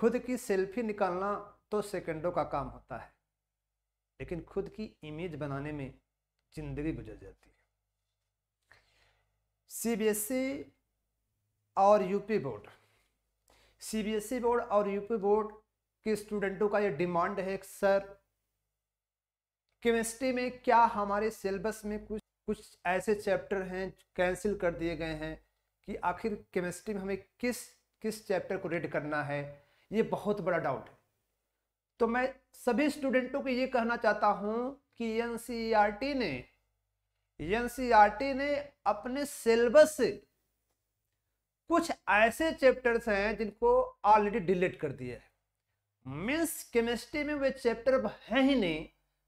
खुद की सेल्फी निकालना तो सेकंडों का काम होता है लेकिन खुद की इमेज बनाने में जिंदगी गुजर जाती है सीबीएसई e और यूपी बोर्ड सीबीएसई बोर्ड और यूपी बोर्ड के स्टूडेंटों का ये डिमांड है सर केमिस्ट्री में क्या हमारे सिलेबस में कुछ कुछ ऐसे चैप्टर हैं कैंसिल कर दिए गए हैं कि आखिर केमिस्ट्री में हमें किस किस चैप्टर को रीड करना है ये बहुत बड़ा डाउट है तो मैं सभी स्टूडेंटों को ये कहना चाहता हूँ कि एन e ने एन e ने अपने सिलेबस से कुछ ऐसे चैप्टर्स हैं जिनको ऑलरेडी डिलीट कर दिया है मीन्स केमिस्ट्री में वे चैप्टर हैं ही नहीं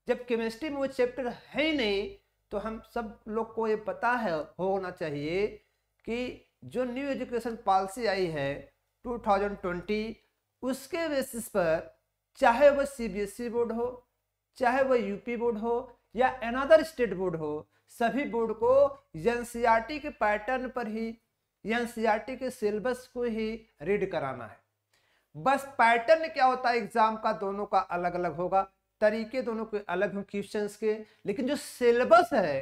जब केमिस्ट्री में वो चैप्टर है ही नहीं तो हम सब लोग को ये पता है होना चाहिए कि जो न्यू एजुकेशन पॉलिसी आई है 2020 उसके बेसिस पर चाहे वह सीबीएसई बोर्ड e हो चाहे वह यूपी बोर्ड हो या अनदर स्टेट बोर्ड हो सभी बोर्ड को एनसीईआरटी e के पैटर्न पर ही एनसीईआरटी e के सिलेबस को ही रीड कराना है बस पैटर्न क्या होता है एग्जाम का दोनों का अलग अलग होगा तरीके दोनों के अलग हों क्वेश्चन के लेकिन जो सिलेबस है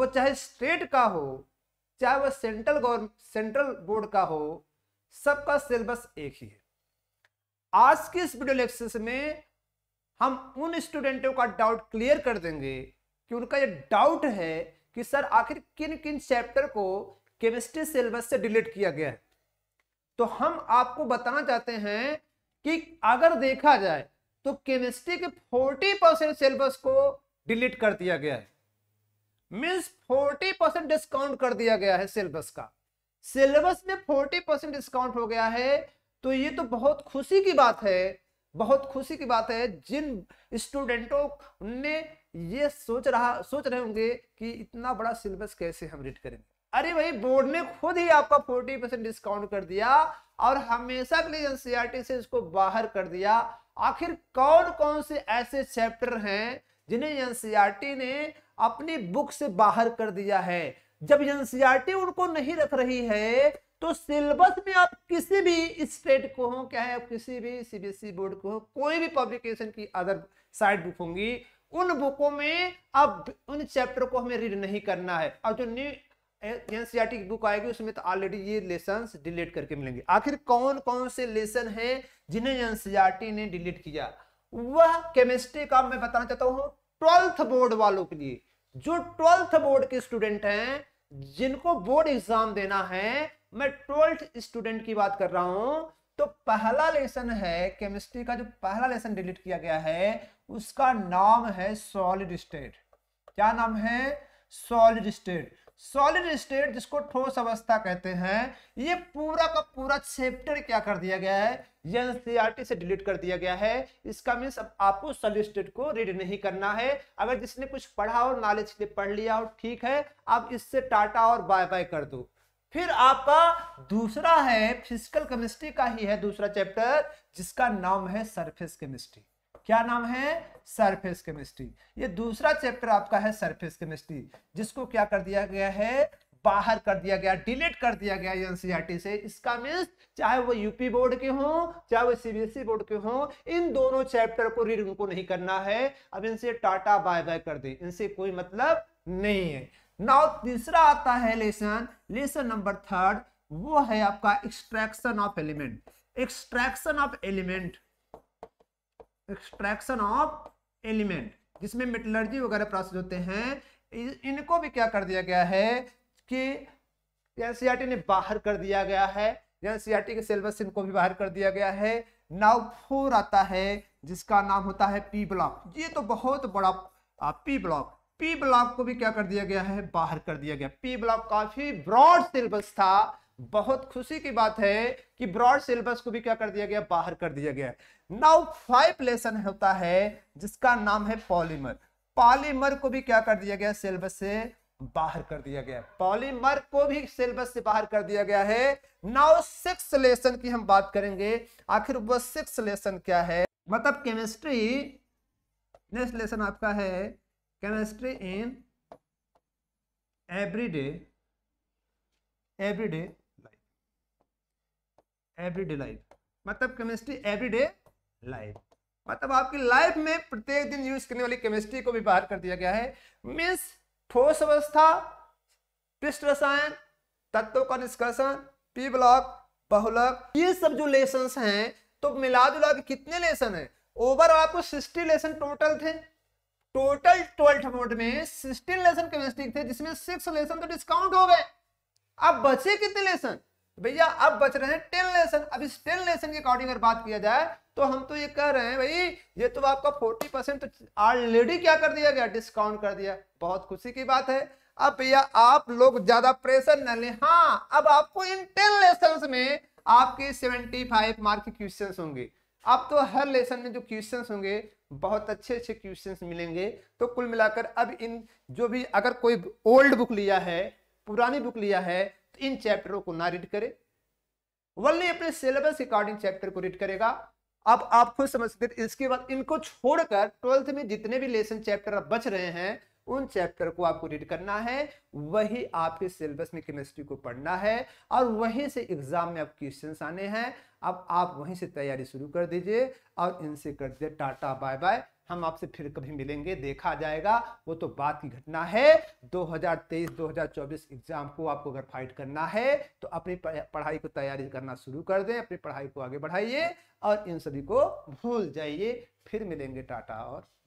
वो चाहे स्टेट का हो चाहे वह सेंट्रल गवर्नमेंट सेंट्रल बोर्ड का हो सबका सिलेबस एक ही है आज के इस वीडियो लेक्चर में हम उन स्टूडेंटों का डाउट क्लियर कर देंगे कि उनका ये डाउट है कि सर आखिर किन किन चैप्टर को केमिस्ट्री सिलेबस से डिलीट किया गया है तो हम आपको बताना चाहते हैं कि अगर देखा जाए तो केमिस्ट्री के 40 परसेंट सिलेबस को डिलीट कर दिया गया है मीन्स 40 परसेंट डिस्काउंट कर दिया गया है सिलेबस का सिलेबस में 40 परसेंट डिस्काउंट हो गया है तो ये तो बहुत खुशी की बात है बहुत खुशी की बात है जिन स्टूडेंटों ने ये सोच रहा सोच रहे होंगे कि इतना बड़ा सिलेबस कैसे हम रीड करेंगे अरे भाई बोर्ड ने खुद ही आपका 40 परसेंट डिस्काउंट कर दिया और हमेशा के लिए एनसीईआरटी e से इसको बाहर कर दिया आखिर कौन कौन से ऐसे चैप्टर हैं जिन्हें एनसीईआरटी e ने अपनी बुक से बाहर कर दिया है जब एनसीईआरटी e उनको नहीं रख रही है तो सिलेबस में आप किसी भी स्टेट को हो क्या है किसी भी सीबीएसई बोर्ड e को हो कोई भी पब्लिकेशन की अदर साइड बुक होंगी उन बुकों में अब उन चैप्टर को हमें रीड नहीं करना है और जो न्यू एनसीईआरटी e की बुक आएगी उसमें तो ऑलरेडी ये लेसन डिलीट करके मिलेंगे आखिर कौन कौन से लेसन है जिन्हें एनसीईआरटी e ने डिलीट किया वह केमिस्ट्री का मैं बताना चाहता हूँ ट्वेल्थ बोर्ड वालों के लिए जो ट्वेल्थ बोर्ड के स्टूडेंट हैं जिनको बोर्ड एग्जाम देना है मैं ट्वेल्थ स्टूडेंट की बात कर रहा हूं तो पहला लेसन है केमिस्ट्री का जो पहला लेसन डिलीट किया गया है उसका नाम है सॉलिड स्टेट क्या नाम है सॉलिड स्टेट सॉलिड स्टेट जिसको ठोस अवस्था कहते हैं ये पूरा का पूरा चैप्टर क्या कर दिया गया है ये एनसीईआरटी e से डिलीट कर दिया गया है इसका मीन्स अब आपको सॉलिड स्टेट को रीड नहीं करना है अगर जिसने कुछ पढ़ा और नॉलेज के लिए पढ़ लिया हो ठीक है अब इससे टाटा और बाय बाय कर दो फिर आपका दूसरा है फिजिकल केमिस्ट्री का ही है दूसरा चैप्टर जिसका नाम है सरफेस केमिस्ट्री क्या नाम है सरफेस केमिस्ट्री ये दूसरा चैप्टर आपका है सरफेस केमिस्ट्री जिसको क्या कर दिया गया है बाहर कर दिया गया डिलीट कर दिया गया एनसीईआरटी से इसका मीन्स चाहे वो यूपी बोर्ड के हों चाहे वो सीबीएसई बोर्ड e के हों इन दोनों चैप्टर को रीड उनको नहीं करना है अब इनसे टाटा बाय बाय कर दें इनसे कोई मतलब नहीं है नाउ तीसरा आता है लेसन लेसन नंबर थर्ड वो है आपका extraction of element extraction of element extraction of element जिसमें मेटलर्जी वगैरह प्रोसेस होते हैं इनको भी क्या कर दिया गया है कि एनसीईआरटी ने बाहर कर दिया गया है एनसीईआरटी के सिलेबस इनको भी बाहर कर दिया गया है नाउ फोर आता है जिसका नाम होता है पी ब्लॉक ये तो बहुत बड़ा पी ब्लॉक पी ब्लॉक को भी क्या कर दिया गया है बाहर कर दिया गया पी ब्लॉक काफी ब्रॉड सिलेबस था बहुत खुशी की बात है कि ब्रॉड सिलेबस को भी क्या कर दिया गया बाहर कर दिया गया नाउ फाइव लेसन होता है जिसका नाम है पॉलीमर पॉलीमर को भी क्या कर दिया गया सिलेबस से बाहर कर दिया गया पॉलीमर को भी सिलेबस से बाहर कर दिया गया है नाउ सिक्स लेसन की हम बात करेंगे आखिर वो सिक्स लेसन क्या है मतलब केमिस्ट्री नेक्स्ट लेसन आपका है chemistry in everyday everyday life everyday life मतलब केमिस्ट्री everyday लाइफ मतलब आपकी लाइफ में प्रत्येक दिन यूज करने वाली केमिस्ट्री को भी बाहर कर दिया गया है मीन्स ठोस अवस्था पृष्ठ रसायन तत्वों का निष्कर्षण पी ब्लॉक बहुलक ये सब जो लेसन हैं तो मिला जुला के कितने लेसन है ओवरऑल आपको सिक्सटी लेसन टोटल थे टोटल ट्वेल्थ मोड में सिक्सटीन लेसन केमिस्ट्री थे जिसमें सिक्स लेसन तो डिस्काउंट हो गए अब बचे कितने लेसन भैया अब बच रहे हैं टेन लेसन अब इस टेन लेसन के अकॉर्डिंग अगर बात किया जाए तो हम तो ये कह रहे हैं भाई ये तो आपका फोर्टी परसेंट ऑलरेडी क्या कर दिया गया डिस्काउंट कर दिया बहुत खुशी की बात है अब भैया आप लोग ज्यादा प्रेशर न ले हाँ अब आपको इन टेन लेसन में आपके सेवेंटी फाइव मार्क क्वेश्चन होंगे आप तो हर लेसन में जो क्वेश्चंस होंगे बहुत अच्छे अच्छे क्वेश्चंस मिलेंगे तो कुल मिलाकर अब इन जो भी अगर कोई ओल्ड बुक लिया है पुरानी बुक लिया है तो इन चैप्टरों को ना रीड करे वल्ली अपने सिलेबस अकॉर्डिंग चैप्टर को रीड करेगा अब आप खुद समझ सकते इसके बाद इनको छोड़कर ट्वेल्थ में जितने भी लेसन चैप्टर बच रहे हैं उन चैप्टर को आपको रीड करना है वही आपके सिलेबस में केमिस्ट्री को पढ़ना है और वहीं से एग्जाम में आप क्वेश्चन आने हैं अब आप वहीं से तैयारी शुरू कर दीजिए और इनसे कर दीजिए टाटा बाय बाय हम आपसे फिर कभी मिलेंगे देखा जाएगा वो तो बात की घटना है 2023-2024 एग्जाम को आपको अगर फाइट करना है तो अपनी पढ़ाई को तैयारी करना शुरू कर दें अपनी पढ़ाई को आगे बढ़ाइए और इन सभी को भूल जाइए फिर मिलेंगे टाटा और